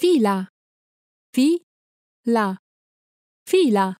Fila. Fila. Fila.